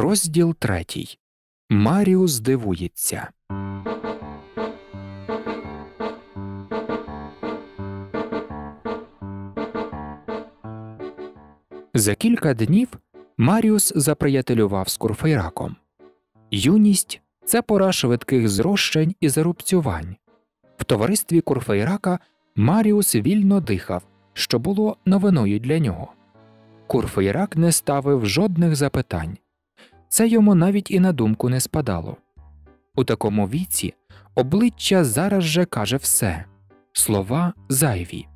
Розділ третій. Маріус дивується. За кілька днів Маріус заприятелював з курфейраком. Юність це пора швидких зрощень і зарубцювань. В товаристві курфейрака Маріус вільно дихав, що було новиною для нього. Курфейрак не ставив жодних запитань. Це йому навіть і на думку не спадало. У такому віці обличчя зараз же каже все слова зайві.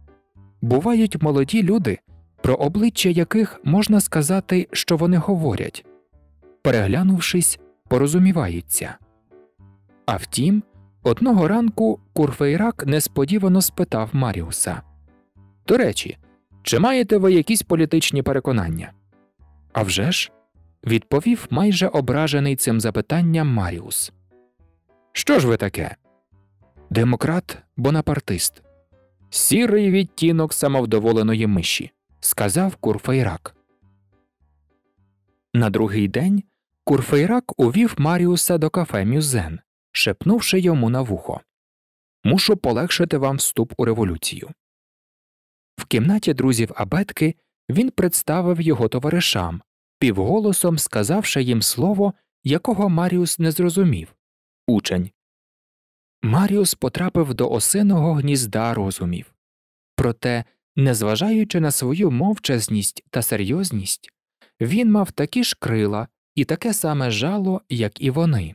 Бувають молоді люди, про обличчя яких можна сказати, що вони говорять, переглянувшись, порозуміваються. А втім, одного ранку Курфейрак несподівано спитав Маріуса До речі, чи маєте ви якісь політичні переконання? «А вже ж!» відповів майже ображений цим запитанням Маріус. Що ж ви таке? Демократ бонапартист, сірий відтінок самовдоволеної миші, сказав Курфейрак. На другий день Курфейрак увів Маріуса до кафе Мюзен, шепнувши йому на вухо Мушу полегшити вам вступ у революцію. В кімнаті друзів абетки він представив його товаришам, півголосом сказавши їм слово, якого Маріус не зрозумів учень. Маріус потрапив до осиного гнізда розумів. Проте, незважаючи на свою мовчазність та серйозність, він мав такі ж крила і таке саме жало, як і вони.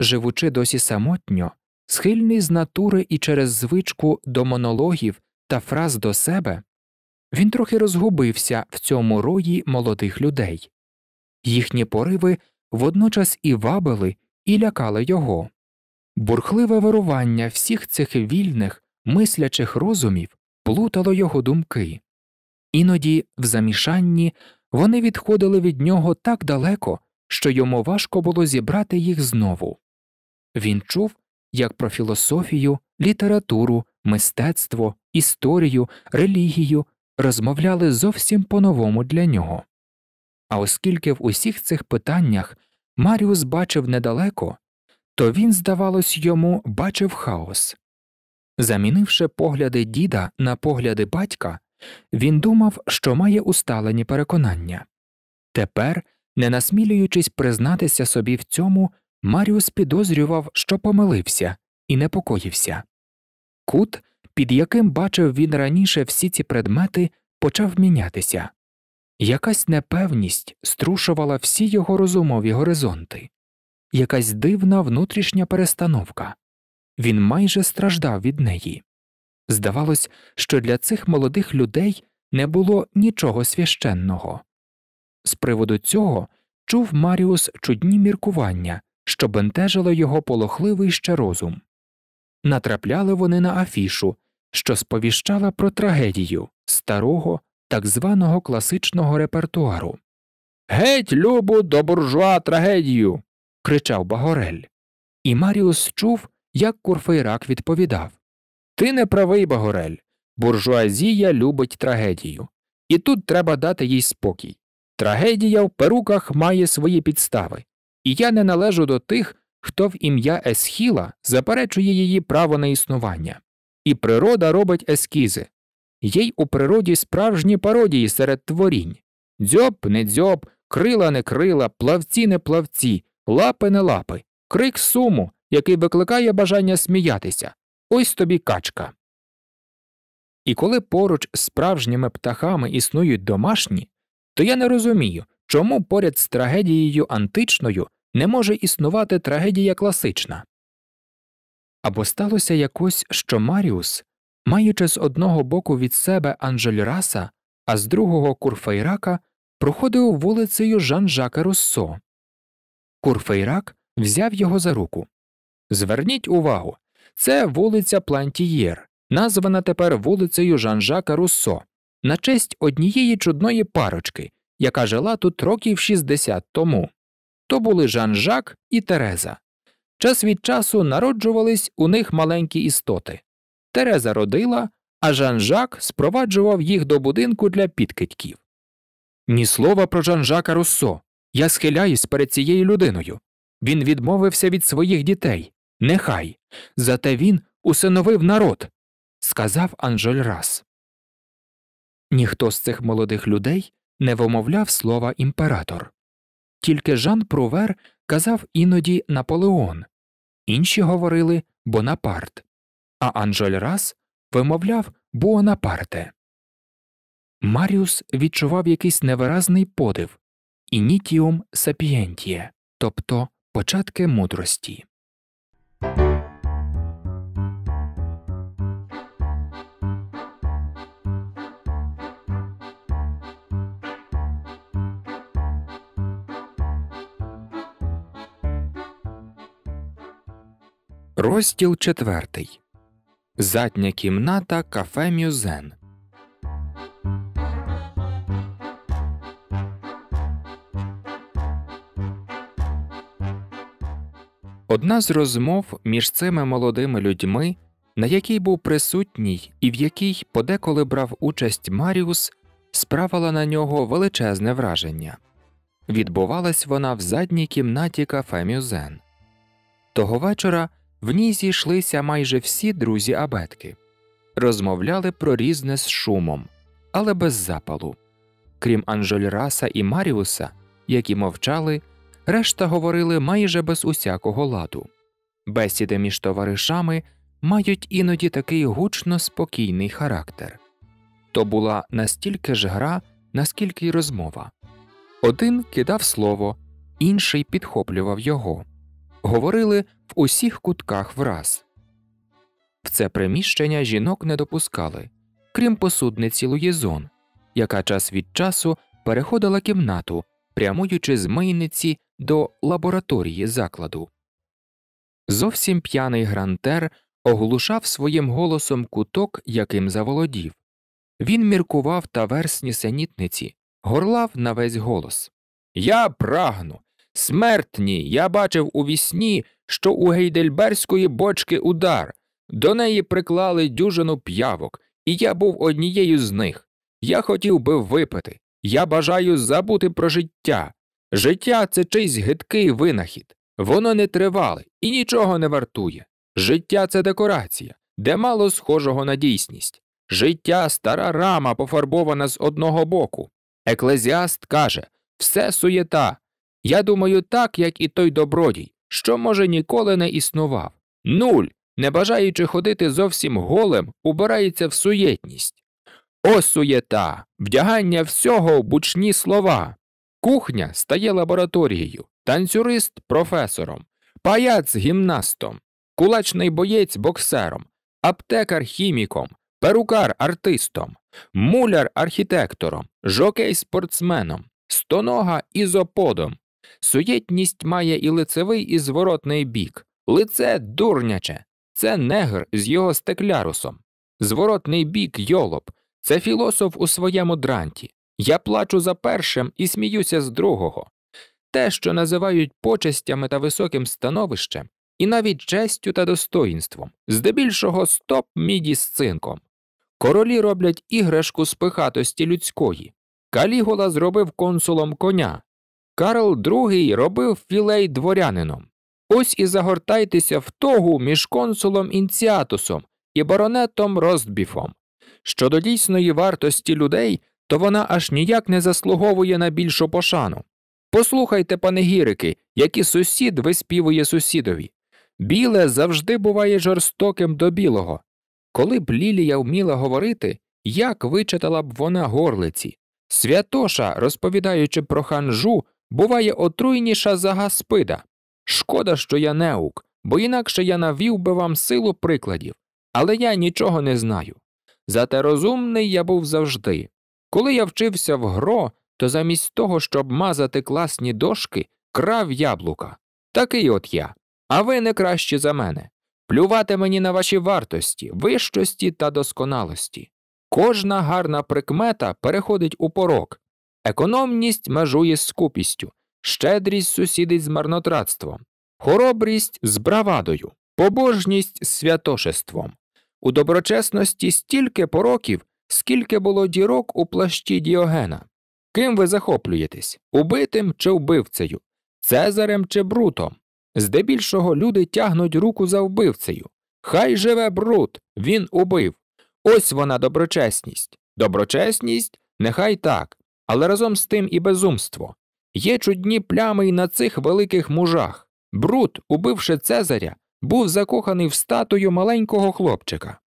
Живучи досі самотньо, схильний з натури і через звичку до монологів та фраз до себе, він трохи розгубився в цьому рої молодих людей, їхні пориви водночас і вабили, і лякали його. Бурхливе вирування всіх цих вільних, мислячих розумів плутало його думки, іноді, в замішанні, вони відходили від нього так далеко, що йому важко було зібрати їх знову. Він чув, як про філософію, літературу, мистецтво, історію, релігію, розмовляли зовсім по-новому для нього. А оскільки в усіх цих питаннях Маріус бачив недалеко, то він, здавалось, йому бачив хаос. Замінивши погляди діда на погляди батька, він думав, що має усталені переконання. Тепер, не насмілюючись признатися собі в цьому, Маріус підозрював, що помилився і непокоївся. Кут під яким бачив він раніше всі ці предмети, почав мінятися. Якась непевність струшувала всі його розумові горизонти, якась дивна внутрішня перестановка. Він майже страждав від неї. Здавалось, що для цих молодих людей не було нічого священного. З приводу цього чув Маріус чудні міркування, що бентежило його полохливий ще розум натрапляли вони на афішу, що сповіщала про трагедію старого так званого класичного репертуару. Геть, любу до буржуа трагедію. кричав Багорель. І Маріус чув, як Курфейрак відповідав Ти не правий, Багорель. Буржуазія любить трагедію. І тут треба дати їй спокій. Трагедія в перуках має свої підстави, і я не належу до тих, хто в ім'я Есхіла заперечує її право на існування, і природа робить ескізи. Є й у природі справжні пародії серед творінь дзьоб не дзьоб, крила не крила, плавці не плавці, лапи не лапи, крик суму, який викликає бажання сміятися. Ось тобі качка. І коли поруч з справжніми птахами існують домашні, то я не розумію, чому поряд з трагедією античною не може існувати трагедія класична. Або сталося якось, що Маріус, маючи з одного боку від себе Анжель Раса, а з другого Курфейрака, проходив вулицею Жан Жака Руссо. Курфейрак взяв його за руку. Зверніть увагу, це вулиця Плантієр, названа тепер вулицею Жан Жака Руссо, на честь однієї чудної парочки, яка жила тут років 60 тому то були Жан Жак і Тереза. Час від часу народжувались у них маленькі істоти. Тереза родила, а Жан Жак спроваджував їх до будинку для підкидьків. Ні слова про Жан Жака Руссо. Я схиляюсь перед цією людиною. Він відмовився від своїх дітей. Нехай. Зате він усиновив народ, сказав Анжель Рас. Ніхто з цих молодих людей не вимовляв слова імператор. Тільки Жан Прувер казав іноді Наполеон, інші говорили Бонапарт, а Анжоль Рас вимовляв Буонапарте. Маріус відчував якийсь невиразний подив інітіум сапієнтіє, тобто початки мудрості. Розділ четвертий. Задня кімната кафе Мюзен. Одна з розмов між цими молодими людьми, на якій був присутній і в якій подеколи брав участь Маріус, справила на нього величезне враження. Відбувалась вона в задній кімнаті кафе Мюзен. Того вечора в ній зійшлися майже всі друзі абетки, розмовляли про різне з шумом, але без запалу. Крім Анжольраса і Маріуса, які мовчали, решта говорили майже без усякого ладу. Бесіди між товаришами мають іноді такий гучно спокійний характер то була настільки ж гра, наскільки й розмова. Один кидав слово, інший підхоплював його говорили в усіх кутках враз. В це приміщення жінок не допускали, крім посудниці Луїзон, яка час від часу переходила кімнату, прямуючи з мийниці до лабораторії закладу. Зовсім п'яний грантер оглушав своїм голосом куток, яким заволодів. Він міркував та версні сенітниці, горлав на весь голос Я прагну, Смертні, я бачив у вісні, що у гейдельберської бочки удар. До неї приклали дюжину п'явок, і я був однією з них. Я хотів би випити. Я бажаю забути про життя. Життя це чийсь гидкий винахід. Воно не тривале і нічого не вартує. Життя це декорація, де мало схожого на дійсність. Життя стара рама, пофарбована з одного боку. Еклезіаст каже все суєта, я думаю, так, як і той добродій, що, може, ніколи не існував. Нуль, не бажаючи ходити зовсім голим, убирається в суєтність. О, суєта, вдягання всього в бучні слова. Кухня стає лабораторією, танцюрист професором, паяць гімнастом, кулачний боєць боксером, аптекар хіміком, перукар артистом, муляр архітектором, жокей спортсменом, стонога ізоподом, Суєтність має і лицевий, і зворотний бік. Лице дурняче, це негр з його стеклярусом. Зворотний бік йолоп, це філософ у своєму дранті. Я плачу за першим і сміюся з другого. Те, що називають почестями та високим становищем, і навіть честю та достоїнством, здебільшого стоп міді з цинком. Королі роблять іграшку з пихатості людської. Калігула зробив консулом коня, Карл II робив філей дворянином. Ось і загортайтеся в тогу між консулом Інціатусом і баронетом Ростбіфом. Щодо дійсної вартості людей, то вона аж ніяк не заслуговує на більшу пошану. Послухайте, панегірики, які сусід виспівує сусідові. Біле завжди буває жорстоким до білого. Коли б Лілія вміла говорити, як вичитала б вона горлиці. Святоша, розповідаючи про ханжу, буває отруйніша за гаспида. Шкода, що я неук, бо інакше я навів би вам силу прикладів, але я нічого не знаю. Зате розумний я був завжди. Коли я вчився в гро, то замість того, щоб мазати класні дошки, крав яблука. Такий от я. А ви не кращі за мене. Плювати мені на ваші вартості, вищості та досконалості. Кожна гарна прикмета переходить у порок, Економність межує з скупістю, щедрість сусідить з марнотратством, хоробрість з бравадою, побожність з святошеством. У доброчесності стільки пороків, скільки було дірок у плащі Діогена. Ким ви захоплюєтесь убитим чи вбивцею, Цезарем чи брутом? Здебільшого люди тягнуть руку за вбивцею. Хай живе бруд, він убив. Ось вона доброчесність. Доброчесність нехай так, але разом з тим і безумство. Є чудні плями й на цих великих мужах. Брут, убивши Цезаря, був закоханий в статую маленького хлопчика.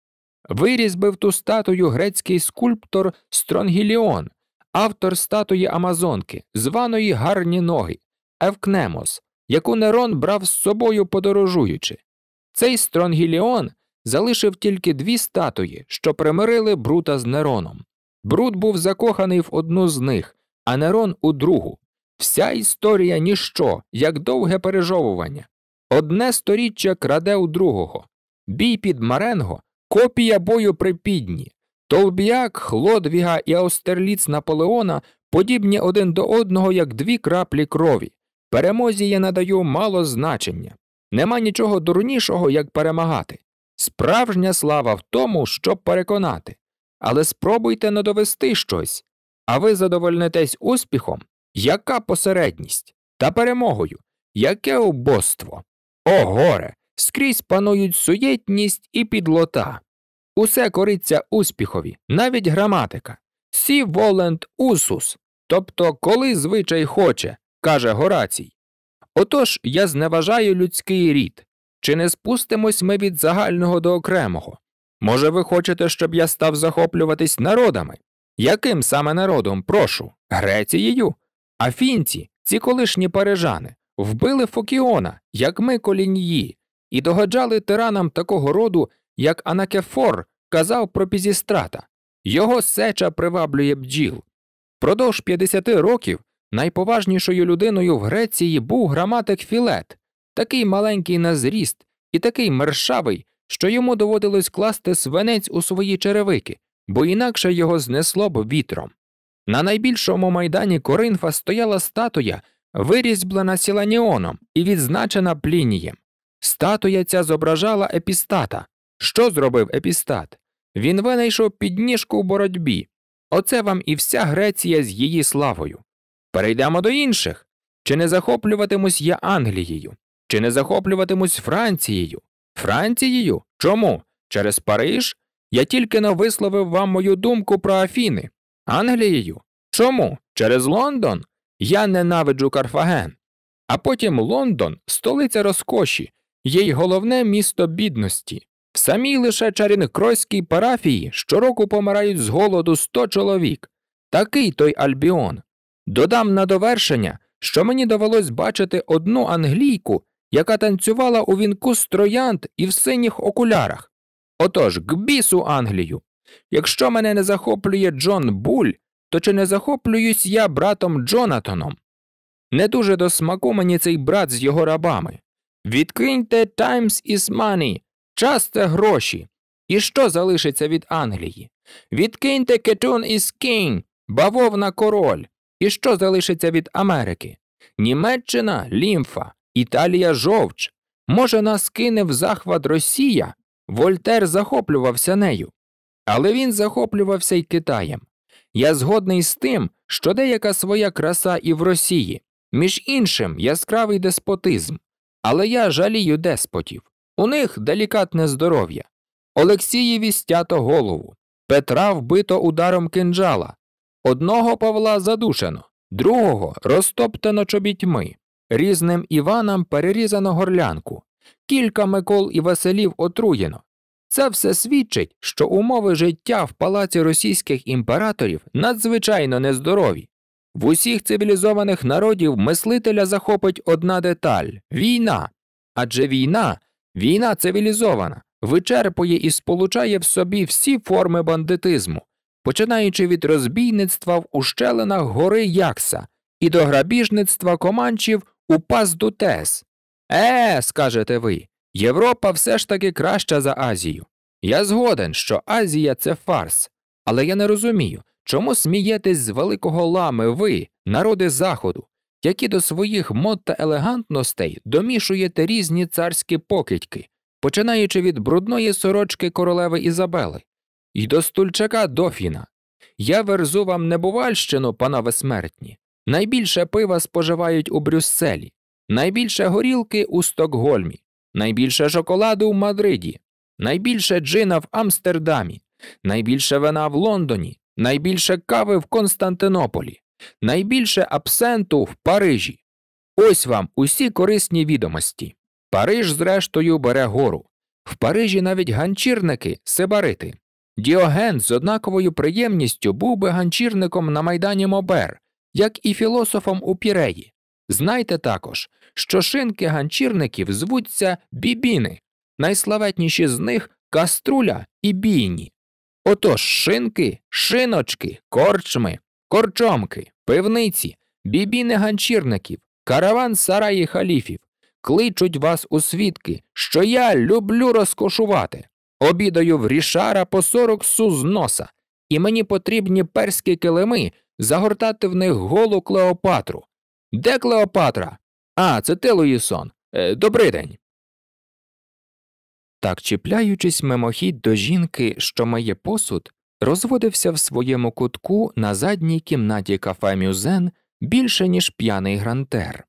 Вирізбив ту статую грецький скульптор Стронгіліон, автор статуї Амазонки, званої Гарні ноги, Евкнемос, яку Нерон брав з собою подорожуючи. Цей Стронгіліон залишив тільки дві статуї, що примирили брута з Нероном. Бруд був закоханий в одну з них, а Нерон у другу. Вся історія ніщо, як довге пережовування. Одне сторіччя краде у другого. Бій під Маренго копія бою при Підні. Толб'як, Хлодвіга і Аустерліц Наполеона подібні один до одного, як дві краплі крові. Перемозі я надаю мало значення. Нема нічого дурнішого, як перемагати. Справжня слава в тому, щоб переконати але спробуйте не довести щось, а ви задовольнитесь успіхом, яка посередність та перемогою, яке убоство. О, горе! Скрізь панують суєтність і підлота. Усе кориться успіхові, навіть граматика. Сі волент усус, тобто коли звичай хоче, каже Горацій. Отож я зневажаю людський рід, чи не спустимось ми від загального до окремого? Може, ви хочете, щоб я став захоплюватись народами? Яким саме народом, прошу? Грецією? А фінці, ці колишні парижани, вбили Фокіона, як ми колінії, і догаджали тиранам такого роду, як Анакефор казав про Пізістрата. Його сеча приваблює бджіл. Продовж 50 років найповажнішою людиною в Греції був граматик Філет, такий маленький на зріст і такий мершавий, що йому доводилось класти свинець у свої черевики, бо інакше його знесло б вітром. На найбільшому майдані Коринфа стояла статуя, вирізьблена сіланіоном і відзначена плінієм. Статуя ця зображала епістата. Що зробив епістат? Він винайшов підніжку в боротьбі. Оце вам і вся Греція з її славою. Перейдемо до інших. Чи не захоплюватимусь я Англією, чи не захоплюватимусь Францією, Францією? Чому? Через Париж? Я тільки но висловив вам мою думку про Афіни. Англією? Чому? Через Лондон? Я ненавиджу Карфаген. А потім Лондон столиця розкоші, їй головне місто бідності. В самій лише Чарінкройській парафії щороку помирають з голоду сто чоловік. Такий той Альбіон. Додам на довершення, що мені довелось бачити одну англійку, яка танцювала у вінку з троянд і в синіх окулярах. Отож, к бісу Англію. Якщо мене не захоплює Джон Буль, то чи не захоплююсь я братом Джонатаном? Не дуже до смаку мені цей брат з його рабами. Відкиньте Times is Money, час це гроші. І що залишиться від Англії? Відкиньте Кетун із Кінь, бавовна король. І що залишиться від Америки? Німеччина лімфа. Італія жовч. Може, нас кине в захват Росія. Вольтер захоплювався нею. Але він захоплювався й Китаєм. Я згодний з тим, що деяка своя краса і в Росії, між іншим яскравий деспотизм. Але я жалію деспотів. У них делікатне здоров'я. Олексієві стято голову. Петра вбито ударом кинджала. Одного Павла задушено, другого розтоптано чобітьми. Різним Іванам перерізано горлянку, кілька Микол і Василів отруєно. Це все свідчить, що умови життя в палаці російських імператорів надзвичайно нездорові. В усіх цивілізованих народів мислителя захопить одна деталь війна. Адже війна, війна цивілізована, вичерпує і сполучає в собі всі форми бандитизму, починаючи від розбійництва в ущелинах гори Якса і до грабіжництва команчів у пазду тес. Е, скажете ви, Європа все ж таки краща за Азію. Я згоден, що Азія це фарс, але я не розумію, чому смієтесь з великого лами ви, народи Заходу, які до своїх мод та елегантностей домішуєте різні царські покидьки, починаючи від брудної сорочки королеви Ізабели і до стульчака Дофіна. Я верзу вам небувальщину, панове смертні, Найбільше пива споживають у Брюсселі, найбільше горілки у Стокгольмі, найбільше шоколаду в Мадриді, найбільше джина в Амстердамі, найбільше вина в Лондоні, найбільше кави в Константинополі, найбільше абсенту в Парижі. Ось вам усі корисні відомості. Париж, зрештою, бере гору. В Парижі навіть ганчірники сибарити. Діоген з однаковою приємністю був би ганчірником на майдані Мобер, як і філософом у піреї. Знайте також, що шинки ганчірників звуться бібіни, найславетніші з них каструля і бійні. Отож шинки, шиночки, корчми, корчомки, пивниці, бібіни ганчірників, караван сараї халіфів кличуть вас у свідки, що я люблю розкошувати. Обідаю в рішара по сорок су з носа, і мені потрібні перські килими загортати в них голу Клеопатру. Де Клеопатра? А, це ти, Луїсон. Е, добрий день. Так, чіпляючись мимохідь до жінки, що має посуд, розводився в своєму кутку на задній кімнаті кафе Мюзен більше, ніж п'яний грантер.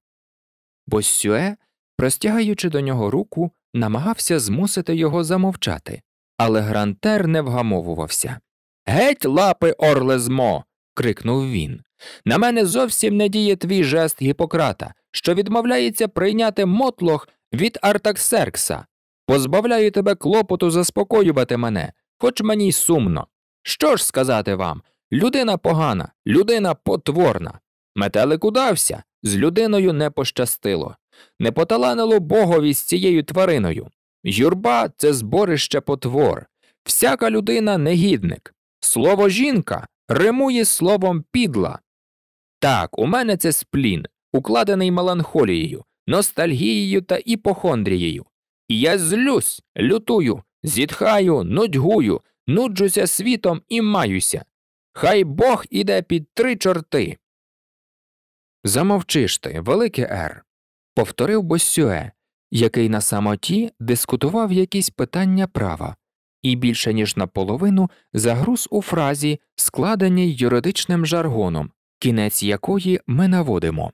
Боссюе, простягаючи до нього руку, намагався змусити його замовчати, але грантер не вгамовувався. Геть лапи, Орлезмо крикнув він. На мене зовсім не діє твій жест Гіппократа, що відмовляється прийняти мотлох від Артаксеркса. Позбавляю тебе клопоту заспокоювати мене, хоч мені й сумно. Що ж сказати вам? Людина погана, людина потворна. Метелик удався, з людиною не пощастило, не поталанило богові з цією твариною. Юрба це зборище потвор, всяка людина негідник. Слово жінка римує словом підла. Так, у мене це сплін, укладений меланхолією, ностальгією та іпохондрією. І я злюсь, лютую, зітхаю, нудьгую, нуджуся світом і маюся. Хай Бог іде під три чорти. Замовчиш ти, велике Ер, Повторив Босюе, який на самоті дискутував якісь питання права, і більше ніж наполовину загруз у фразі, складеній юридичним жаргоном, кінець якої ми наводимо.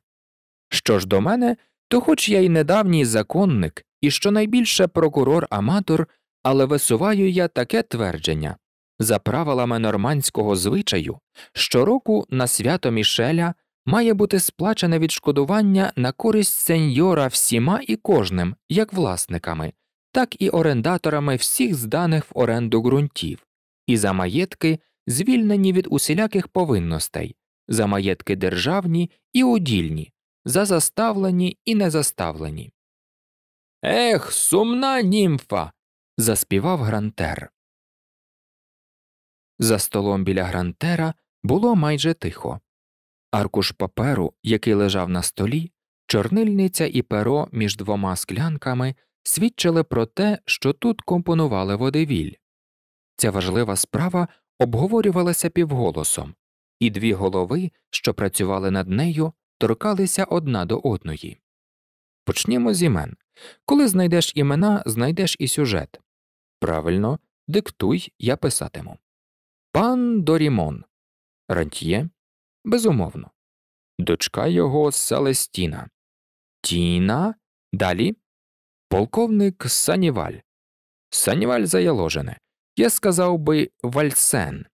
Що ж до мене, то хоч я й недавній законник і щонайбільше прокурор аматор, але висуваю я таке твердження за правилами нормандського звичаю, щороку на свято Мішеля має бути сплачене відшкодування на користь сеньора всіма і кожним, як власниками так і орендаторами всіх зданих в оренду ґрунтів, і за маєтки, звільнені від усіляких повинностей, за маєтки державні і удільні, за заставлені і незаставлені. Ех, сумна німфа. заспівав Грантер. За столом біля Грантера було майже тихо. Аркуш паперу, який лежав на столі, чорнильниця і перо між двома склянками свідчили про те, що тут компонували водевіль. Ця важлива справа обговорювалася півголосом, і дві голови, що працювали над нею, торкалися одна до одної. Почнімо з імен. Коли знайдеш імена, знайдеш і сюжет. Правильно, диктуй, я писатиму. Пан Дорімон. Рантьє? Безумовно. Дочка його Селестіна. Тіна. Далі Полковник Саніваль. Саніваль Заяложене. Я сказав би вальсен.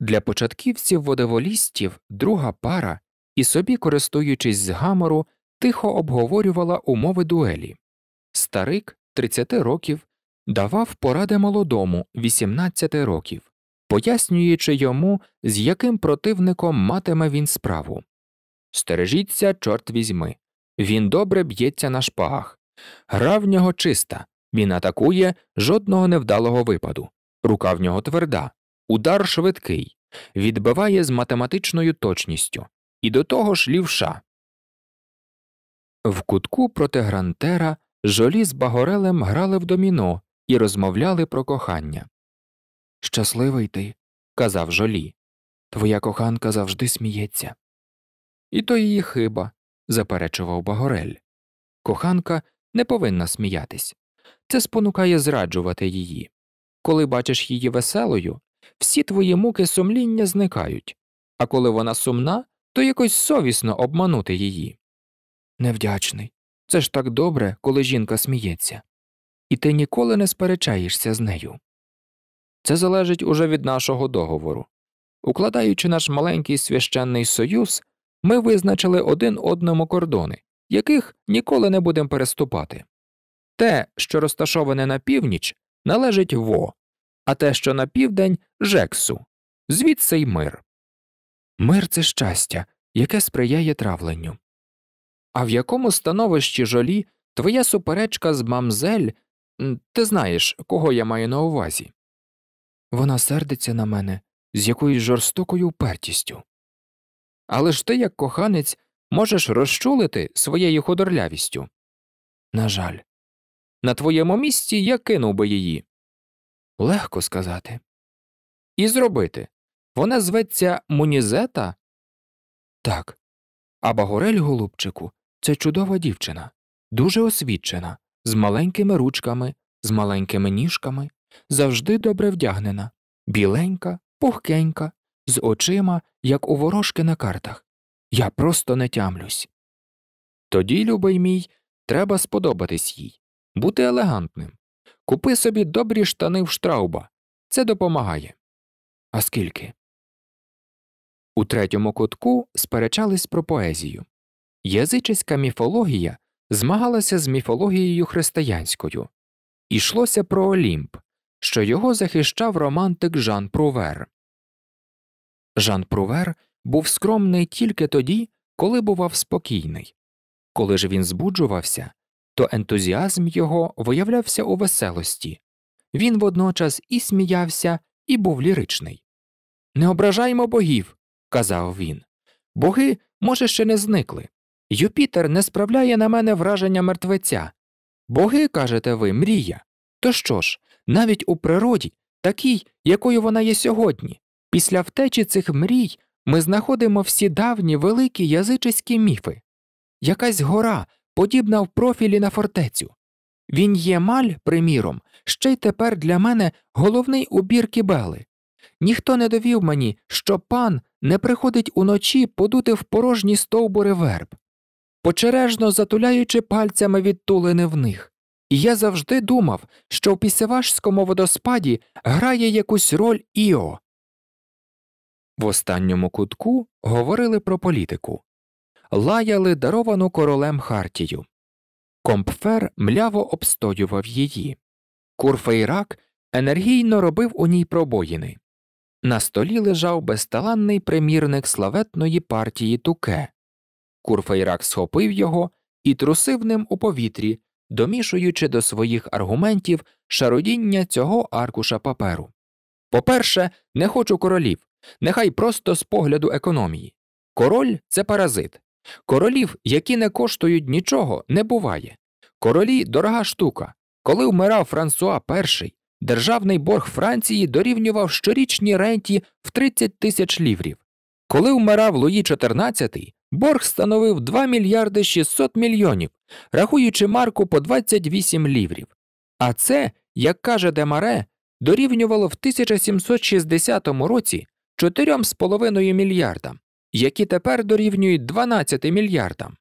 Для початківців водоволістів друга пара і собі, користуючись з гамору, тихо обговорювала умови дуелі. Старик 30 років давав поради молодому 18 років, пояснюючи йому, з яким противником матиме він справу. Стережіться, чорт візьми. Він добре б'ється на шпагах. Гра в нього чиста, він атакує жодного невдалого випаду. Рука в нього тверда, удар швидкий, відбиває з математичною точністю, і до того ж лівша. В кутку проти Грантера жолі з Багорелем грали в доміно і розмовляли про кохання. Щасливий ти, казав жолі. Твоя коханка завжди сміється. І то її хиба, заперечував Багорель. Коханка не повинна сміятись, це спонукає зраджувати її. Коли бачиш її веселою, всі твої муки сумління зникають, а коли вона сумна, то якось совісно обманути її. Невдячний. Це ж так добре, коли жінка сміється, і ти ніколи не сперечаєшся з нею. Це залежить уже від нашого договору. Укладаючи наш маленький священний союз, ми визначили один одному кордони, яких ніколи не будемо переступати. Те, що розташоване на північ, належить Во, а те, що на південь Жексу, звідси й мир. Мир це щастя, яке сприяє травленню. А в якому становищі жолі твоя суперечка з мамзель ти знаєш, кого я маю на увазі? Вона сердиться на мене з якоюсь жорстокою упертістю. Але ж ти, як коханець, можеш розчулити своєю худорлявістю. На жаль, на твоєму місці я кинув би її. Легко сказати. І зробити. Вона зветься Мунізета? Так. А Багорель, голубчику, це чудова дівчина, дуже освічена, з маленькими ручками, з маленькими ніжками, завжди добре вдягнена, біленька, пухкенька, з очима, як у ворожки на картах, я просто не тямлюсь. Тоді, любий мій, треба сподобатись їй, бути елегантним. Купи собі добрі штани в штрауба. Це допомагає. А скільки? У третьому кутку сперечались про поезію. Язичиська міфологія змагалася з міфологією християнською. Ішлося про Олімп, що його захищав романтик Жан Прувер. Жан Прувер був скромний тільки тоді, коли бував спокійний. Коли ж він збуджувався, то ентузіазм його виявлявся у веселості він водночас і сміявся, і був ліричний. Не ображаймо богів, казав він. Боги, може, ще не зникли. Юпітер не справляє на мене враження мертвеця. Боги, кажете ви, мрія. То що ж, навіть у природі, такій, якою вона є сьогодні, після втечі цих мрій ми знаходимо всі давні великі язичиські міфи, якась гора, подібна в профілі на фортецю. Він є маль, приміром, ще й тепер для мене головний убір кібели. Ніхто не довів мені, що пан не приходить уночі подути в порожні стовбури верб, почережно затуляючи пальцями відтулини в них. І я завжди думав, що в пісевашському водоспаді грає якусь роль Іо, в останньому кутку говорили про політику, лаяли даровану королем Хартію. Компфер мляво обстоював її, Курфейрак енергійно робив у ній пробоїни. На столі лежав безталанний примірник славетної партії Туке. Курфейрак схопив його і трусив ним у повітрі, домішуючи до своїх аргументів шародіння цього аркуша паперу. По перше, не хочу королів. Нехай просто з погляду економії. Король це паразит. Королів, які не коштують нічого, не буває. Королі дорога штука. Коли вмирав Франсуа І, державний борг Франції дорівнював щорічній ренті в 30 тисяч ліврів. Коли вмирав Луї XIV, борг становив 2 мільярди 600 мільйонів, рахуючи марку по 28 ліврів. А це, як каже Демаре, дорівнювало в 1760 році 4,5 мільярдам, які тепер дорівнюють 12 мільярдам.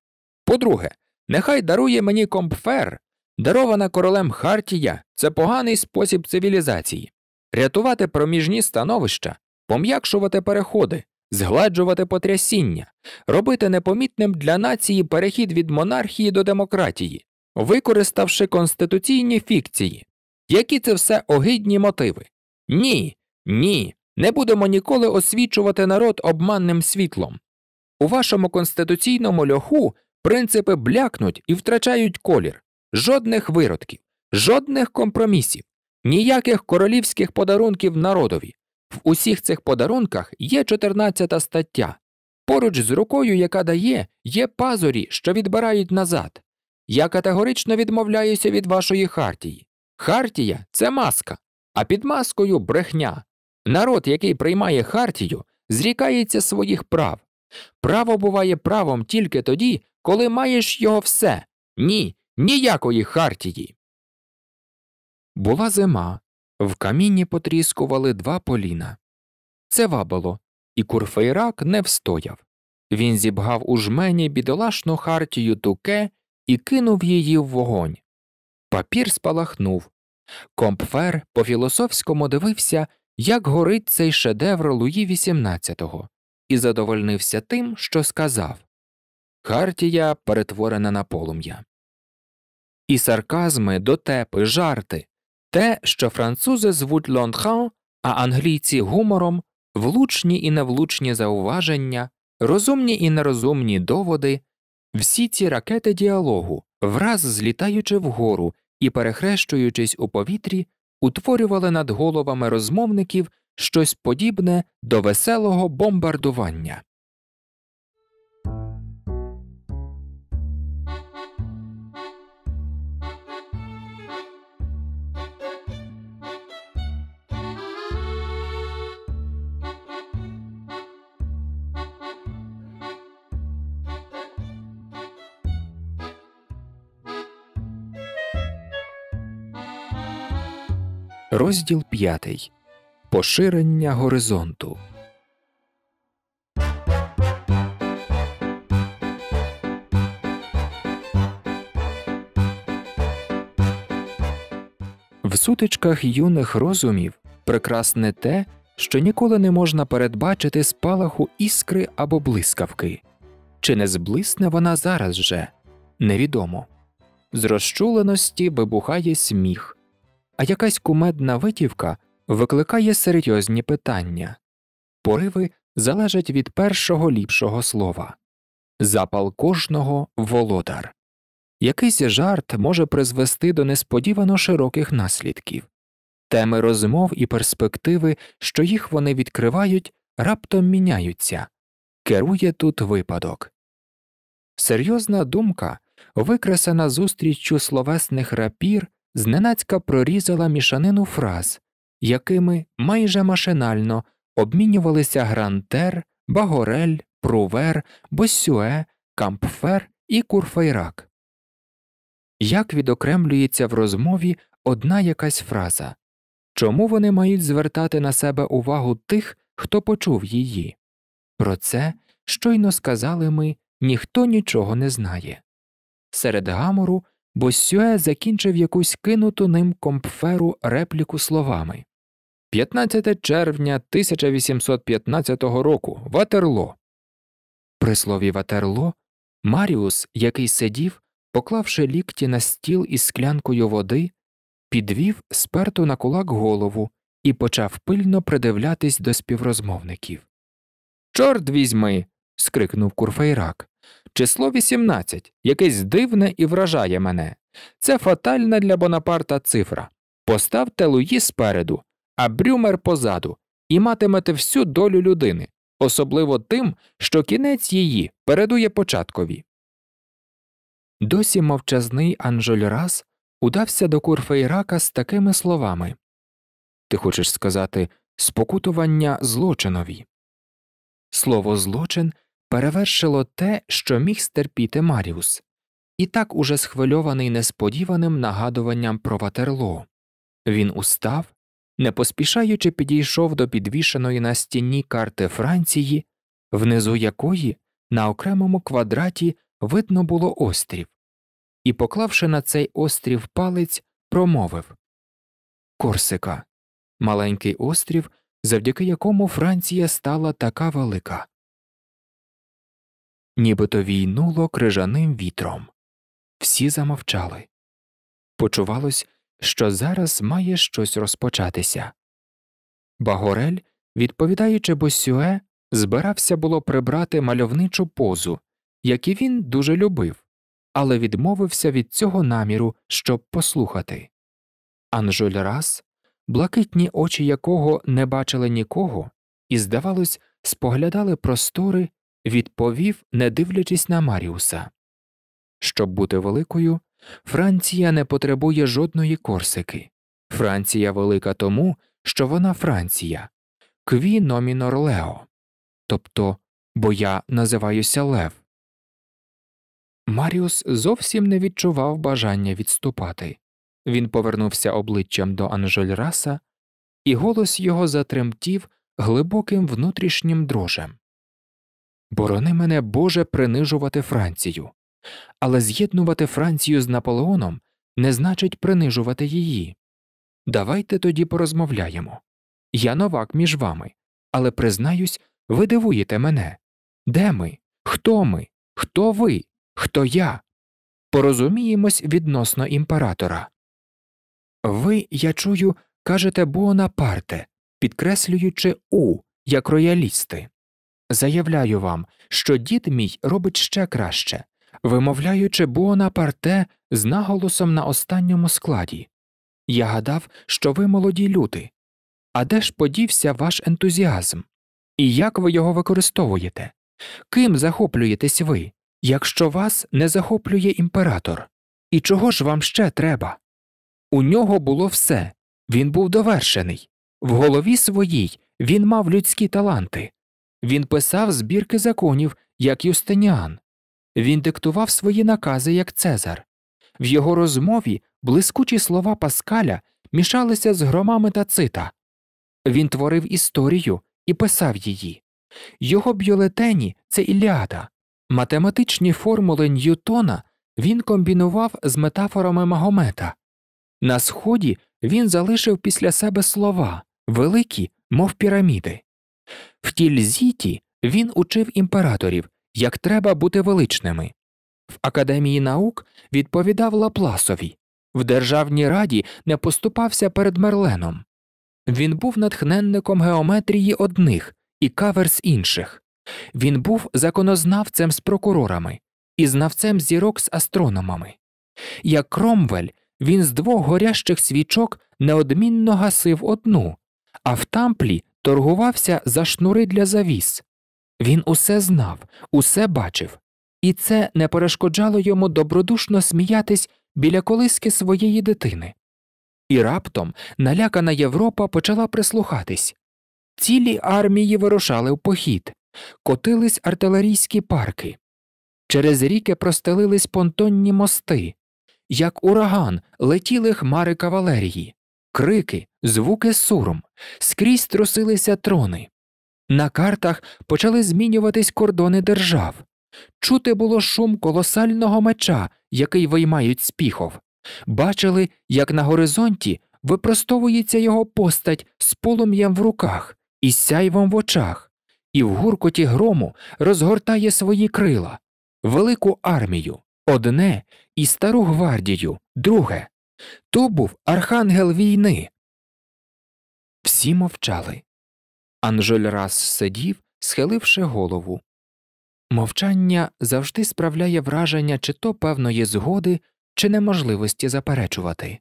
По-друге, нехай дарує мені компфер, дарована королем Хартія, це поганий спосіб цивілізації, рятувати проміжні становища, пом'якшувати переходи, згладжувати потрясіння, робити непомітним для нації перехід від монархії до демократії, використавши конституційні фікції. Які це все огидні мотиви? Ні, ні. Не будемо ніколи освічувати народ обманним світлом. У вашому конституційному льоху принципи блякнуть і втрачають колір, жодних виродків, жодних компромісів, ніяких королівських подарунків народові. В усіх цих подарунках є 14 стаття. Поруч з рукою, яка дає, є пазурі, що відбирають назад. Я категорично відмовляюся від вашої хартії. Хартія це маска, а під маскою брехня. Народ, який приймає хартію, зрікається своїх прав. Право буває правом тільки тоді, коли маєш його все. Ні, ніякої хартії. Була зима. В камінні потріскували два поліна. Це вабило, і курфейрак не встояв. Він зібгав у жмені бідолашну хартію туке і кинув її в вогонь. Папір спалахнув. Компфер по філософському дивився як горить цей шедевр Луї XVIII, і задовольнився тим, що сказав Хартія перетворена на полум'я. І сарказми, дотепи, жарти, те, що французи звуть лонхан, а англійці гумором, влучні і невлучні зауваження, розумні і нерозумні доводи, всі ці ракети діалогу, враз злітаючи вгору і перехрещуючись у повітрі, утворювали над головами розмовників щось подібне до веселого бомбардування. Розділ 5. Поширення горизонту. В сутичках юних розумів прекрасне те, що ніколи не можна передбачити спалаху іскри або блискавки. Чи не зблисне вона зараз же невідомо. З розчуленості вибухає сміх а якась кумедна витівка викликає серйозні питання, пориви залежать від першого ліпшого слова, запал кожного володар. Якийсь жарт може призвести до несподівано широких наслідків, теми розмов і перспективи, що їх вони відкривають, раптом міняються, керує тут випадок. Серйозна думка, викресана зустріччю словесних рапір зненацька прорізала мішанину фраз, якими майже машинально обмінювалися Грантер, Багорель, Прувер, Босюе, Кампфер і Курфейрак. Як відокремлюється в розмові одна якась фраза чому вони мають звертати на себе увагу тих, хто почув її? Про це щойно сказали ми ніхто нічого не знає. Серед гамору бо Сюе закінчив якусь кинуту ним компферу репліку словами 15 червня 1815 року Ватерло. При слові Ватерло Маріус, який сидів, поклавши лікті на стіл із склянкою води, підвів сперту на кулак голову і почав пильно придивлятись до співрозмовників. Чорт візьми. скрикнув Курфейрак. Число 18 якесь дивне і вражає мене. Це фатальна для Бонапарта цифра. Поставте Луї спереду, а брюмер позаду, і матимете всю долю людини, особливо тим, що кінець її передує початкові. Досі мовчазний Анжоль Рас удався до Курфейрака з такими словами Ти хочеш сказати спокутування злочинові. Слово злочин перевершило те, що міг стерпіти Маріус, і так уже схвильований несподіваним нагадуванням про ватерло. Він устав, не поспішаючи підійшов до підвішеної на стіні карти Франції, внизу якої на окремому квадраті видно було острів, і, поклавши на цей острів палець, промовив Корсика, маленький острів, завдяки якому Франція стала така велика нібито війнуло крижаним вітром. Всі замовчали. Почувалось, що зараз має щось розпочатися. Багорель, відповідаючи Босюе, збирався було прибрати мальовничу позу, яку він дуже любив, але відмовився від цього наміру, щоб послухати. Анжоль раз, блакитні очі якого не бачили нікого, і, здавалось, споглядали простори відповів, не дивлячись на Маріуса. Щоб бути великою, Франція не потребує жодної корсики. Франція велика тому, що вона Франція, кві номінор лео. Тобто, бо я називаюся Лев. Маріус зовсім не відчував бажання відступати. Він повернувся обличчям до Анжельраса, і голос його затремтів глибоким внутрішнім дрожем. Борони мене Боже принижувати Францію. Але з'єднувати Францію з Наполеоном не значить принижувати її. Давайте тоді порозмовляємо. Я новак між вами, але признаюсь, ви дивуєте мене. Де ми? Хто ми? Хто ви? Хто я? Порозуміємось відносно імператора. Ви, я чую, кажете Буонапарте, підкреслюючи у як роялісти. Заявляю вам, що дід мій робить ще краще, вимовляючи Буона з наголосом на останньому складі. Я гадав, що ви молоді люди. А де ж подівся ваш ентузіазм? І як ви його використовуєте? Ким захоплюєтесь ви, якщо вас не захоплює імператор? І чого ж вам ще треба? У нього було все він був довершений. В голові своїй він мав людські таланти, він писав збірки законів, як Юстиніан, він диктував свої накази як Цезар. В його розмові блискучі слова Паскаля мішалися з громами та цита. Він творив історію і писав її. Його бюлетені це Іліада. Математичні формули Ньютона він комбінував з метафорами Магомета. На сході він залишив після себе слова великі, мов піраміди. В Тільзіті він учив імператорів, як треба бути величними, в Академії наук відповідав Лапласові, в Державній раді не поступався перед Мерленом. Він був натхненником геометрії одних і каверс інших. Він був законознавцем з прокурорами і знавцем зірок з астрономами. Як Кромвель, він з двох горящих свічок неодмінно гасив одну, а в тамплі торгувався за шнури для завіс. Він усе знав, усе бачив, і це не перешкоджало йому добродушно сміятись біля колиски своєї дитини. І раптом налякана Європа почала прислухатись. Цілі армії вирушали в похід, котились артилерійські парки. Через ріки простелились понтонні мости, як ураган летіли хмари кавалерії, крики, звуки суром, скрізь трусилися трони. На картах почали змінюватись кордони держав. Чути було шум колосального меча, який виймають з піхов. Бачили, як на горизонті випростовується його постать з полум'ям в руках і сяйвом в очах, і в гуркоті грому розгортає свої крила, велику армію, одне і стару гвардію, друге. То був архангел війни, всі мовчали. Анжель раз сидів, схиливши голову. Мовчання завжди справляє враження чи то певної згоди, чи неможливості заперечувати.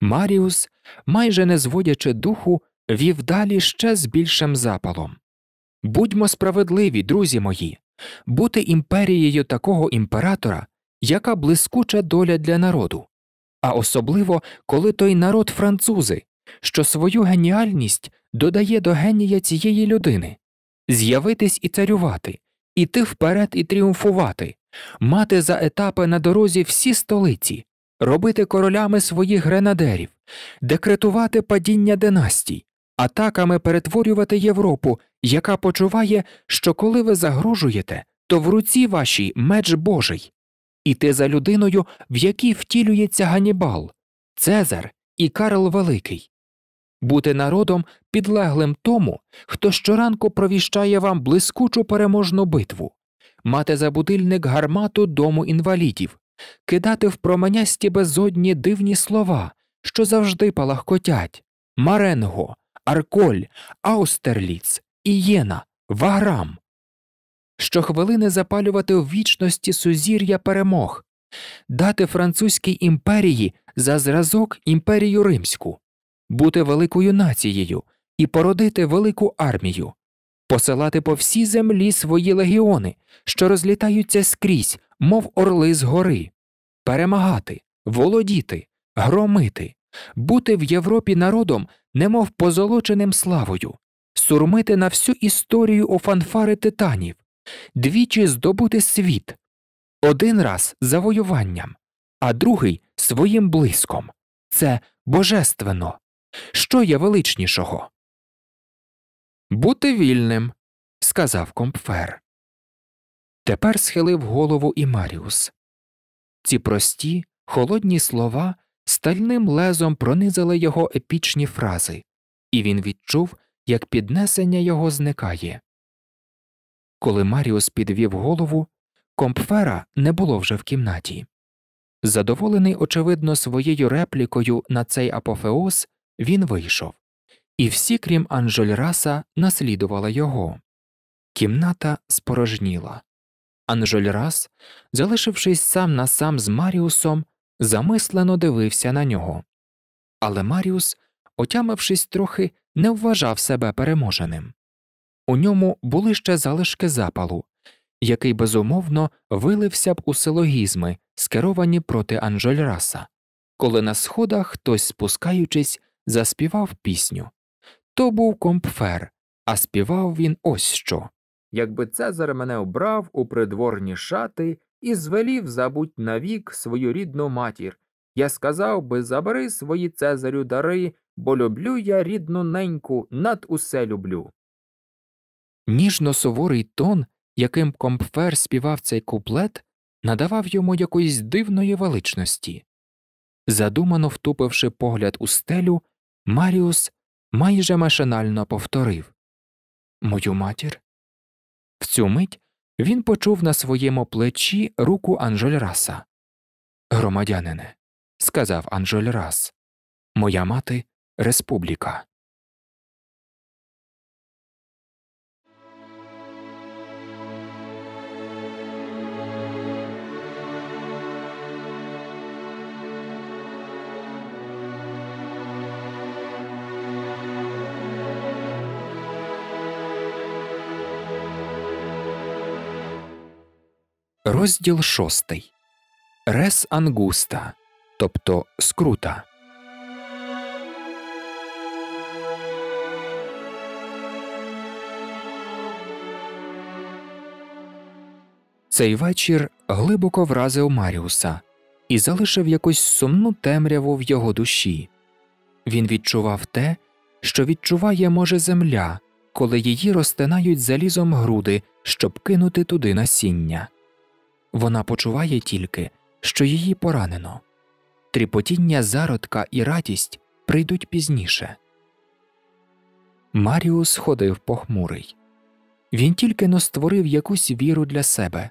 Маріус, майже не зводячи духу, вів далі ще з більшим запалом Будьмо справедливі, друзі мої, бути імперією такого імператора, яка блискуча доля для народу, а особливо коли той народ французи, що свою геніальність додає до генія цієї людини з'явитись і царювати, іти вперед і тріумфувати, мати за етапи на дорозі всі столиці, робити королями своїх гренадерів, декретувати падіння династій, атаками перетворювати Європу, яка почуває, що коли ви загрожуєте, то в руці вашій меч Божий. Іти за людиною, в якій втілюється Ганібал, Цезар і Карл Великий, бути народом підлеглим тому, хто щоранку провіщає вам блискучу переможну битву, мати за будильник гармату дому інвалідів, кидати в променясті безодні дивні слова, що завжди палахкотять Маренго, Арколь, Аустерліц, Ієна, Ваграм. Щохвилини запалювати в вічності сузір'я перемог, дати французькій імперії за зразок імперію римську бути великою нацією і породити велику армію, посилати по всій землі свої легіони, що розлітаються скрізь, мов орли з гори, перемагати, володіти, громити, бути в Європі народом, немов позолоченим славою, сурмити на всю історію у фанфари титанів, двічі здобути світ, один раз завоюванням, а другий своїм блиском. Це божественно. Що є величнішого? Бути вільним, сказав Компфер. Тепер схилив голову і Маріус. Ці прості, холодні слова стальним лезом пронизали його епічні фрази, і він відчув, як піднесення його зникає. Коли Маріус підвів голову, Компфера не було вже в кімнаті. Задоволений, очевидно, своєю реплікою на цей апофеоз, він вийшов, і всі, крім Анжольраса, наслідували його. Кімната спорожніла. Анжольрас, залишившись сам на сам з Маріусом, замислено дивився на нього. Але Маріус, отямившись трохи, не вважав себе переможеним. У ньому були ще залишки запалу, який безумовно вилився б у силогізми, скеровані проти Анжольраса, коли на сходах хтось, спускаючись, заспівав пісню. То був компфер, а співав він ось що. Якби Цезар мене обрав у придворні шати і звелів забуть навік свою рідну матір, я сказав би забери свої Цезарю дари, бо люблю я рідну неньку, над усе люблю. Ніжно суворий тон, яким компфер співав цей куплет, надавав йому якоїсь дивної величності. Задумано втупивши погляд у стелю, Маріус майже машинально повторив Мою матір. В цю мить він почув на своєму плечі руку Анжельраса. Громадянине, сказав Анжельрас, моя мати республіка. Розділ шостий Рес Ангуста, тобто скрута. Цей вечір глибоко вразив Маріуса і залишив якусь сумну темряву в його душі. Він відчував те, що відчуває, може, земля, коли її розтинають залізом груди, щоб кинути туди насіння вона почуває тільки, що її поранено. Тріпотіння зародка і радість прийдуть пізніше. Маріус ходив похмурий. Він тільки но створив якусь віру для себе.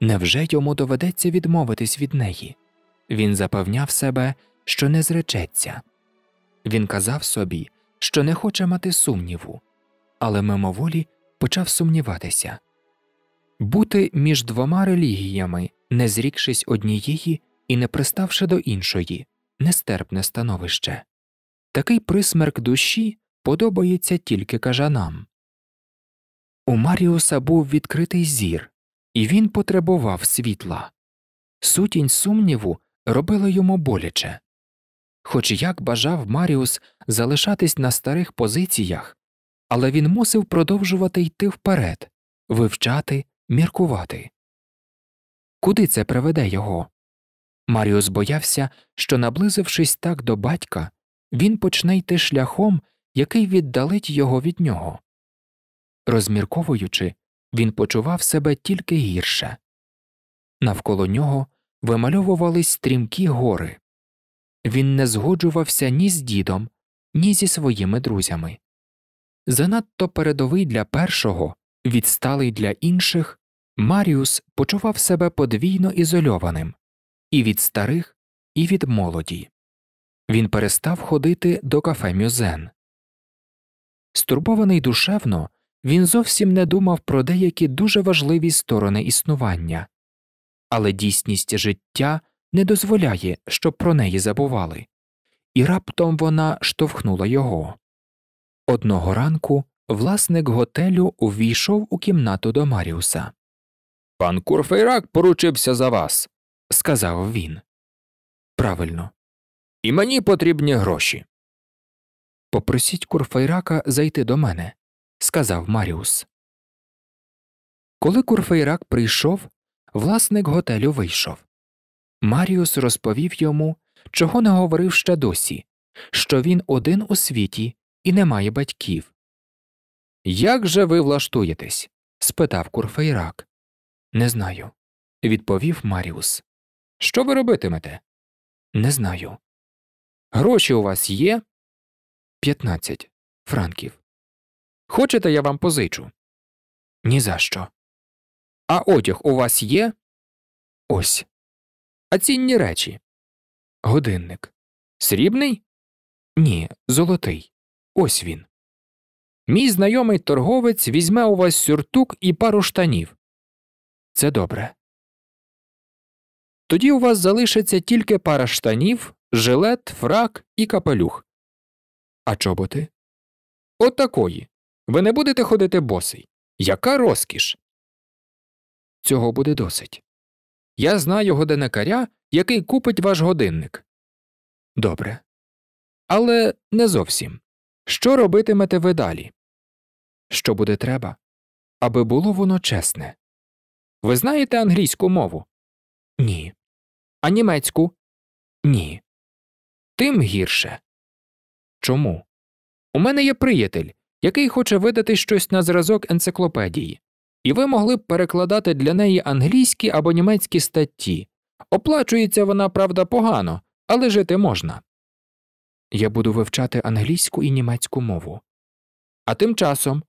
Невже йому доведеться відмовитись від неї? Він запевняв себе, що не зречеться. Він казав собі, що не хоче мати сумніву, але мимоволі почав сумніватися бути між двома релігіями, не зрікшись однієї і не приставши до іншої, нестерпне становище. Такий присмерк душі подобається тільки кажанам. У Маріуса був відкритий зір, і він потребував світла. Сутінь сумніву робила йому боляче. Хоч як бажав Маріус залишатись на старих позиціях, але він мусив продовжувати йти вперед, вивчати міркувати. Куди це приведе його? Маріус боявся, що, наблизившись так до батька, він почне йти шляхом, який віддалить його від нього. Розмірковуючи, він почував себе тільки гірше. Навколо нього вимальовувались стрімкі гори. Він не згоджувався ні з дідом, ні зі своїми друзями. Занадто передовий для першого відсталий для інших, Маріус почував себе подвійно ізольованим і від старих, і від молоді. Він перестав ходити до кафе Мюзен. Стурбований душевно, він зовсім не думав про деякі дуже важливі сторони існування, але дійсність життя не дозволяє, щоб про неї забували, і раптом вона штовхнула його. Одного ранку Власник готелю увійшов у кімнату до Маріуса. Пан Курфейрак поручився за вас, сказав він. Правильно, і мені потрібні гроші. Попросіть Курфейрака зайти до мене, сказав Маріус. Коли Курфейрак прийшов, власник готелю вийшов. Маріус розповів йому, чого не говорив ще досі, що він один у світі і не має батьків. Як же ви влаштуєтесь? спитав курфейрак. Не знаю, відповів Маріус. Що ви робитимете? Не знаю. Гроші у вас є? П'ятнадцять франків. Хочете, я вам позичу? «Ні за що». А одяг у вас є? Ось. А цінні речі. Годинник. Срібний? Ні, золотий. Ось він. Мій знайомий торговець візьме у вас сюртук і пару штанів. Це добре. Тоді у вас залишиться тільки пара штанів, жилет, фрак і капелюх. А чоботи? Отакої. От Ви не будете ходити босий. Яка розкіш? Цього буде досить. Я знаю годинникаря, який купить ваш годинник. Добре. Але не зовсім. Що робитимете ви далі? Що буде треба, аби було воно чесне. Ви знаєте англійську мову? Ні. А німецьку? Ні. Тим гірше. Чому? У мене є приятель, який хоче видати щось на зразок енциклопедії, і ви могли б перекладати для неї англійські або німецькі статті. Оплачується вона, правда, погано, але жити можна. Я буду вивчати англійську і німецьку мову. А тим часом.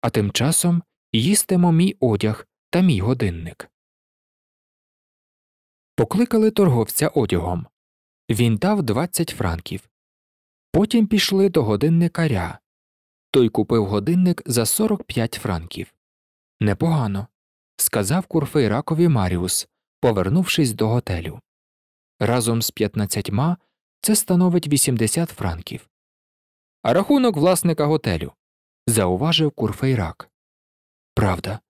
А тим часом їстимо мій одяг та мій годинник. Покликали торговця одягом. Він дав 20 франків. Потім пішли до годинникаря. Той купив годинник за 45 франків. Непогано. сказав курфейракові Маріус, повернувшись до готелю. Разом з 15 це становить 80 франків. А рахунок власника готелю зауважив курфейрак. Правда,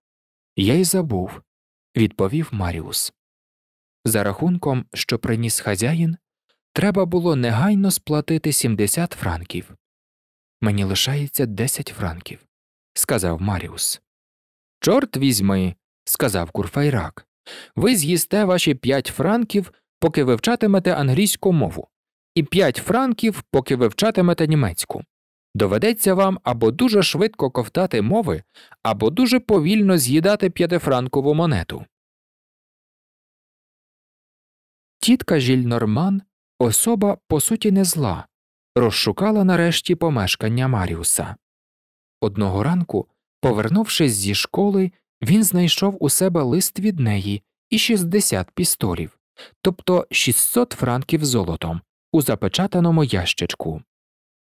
я й забув, відповів Маріус. За рахунком, що приніс хазяїн, треба було негайно сплатити 70 франків. Мені лишається 10 франків, сказав Маріус. Чорт візьми, сказав курфейрак. Ви з'їсте ваші 5 франків, поки вивчатимете англійську мову і 5 франків, поки вивчатимете німецьку. Доведеться вам або дуже швидко ковтати мови, або дуже повільно з'їдати п'ятифранкову монету. Тітка Жіль особа по суті не зла, розшукала нарешті помешкання Маріуса. Одного ранку, повернувшись зі школи, він знайшов у себе лист від неї і 60 пістолів, тобто 600 франків золотом, у запечатаному ящичку.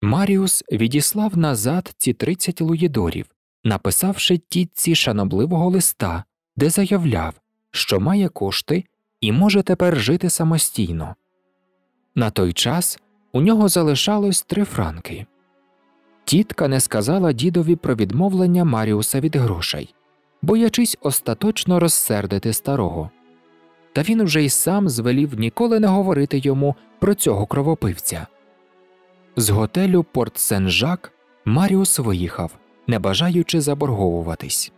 Маріус відіслав назад ці 30 луїдорів, написавши тітці шанобливого листа, де заявляв, що має кошти і може тепер жити самостійно. На той час у нього залишалось три франки. Тітка не сказала дідові про відмовлення Маріуса від грошей, боячись остаточно розсердити старого та він уже й сам звелів ніколи не говорити йому про цього кровопивця. З готелю Порт Сен Жак Маріус виїхав, не бажаючи заборговуватись.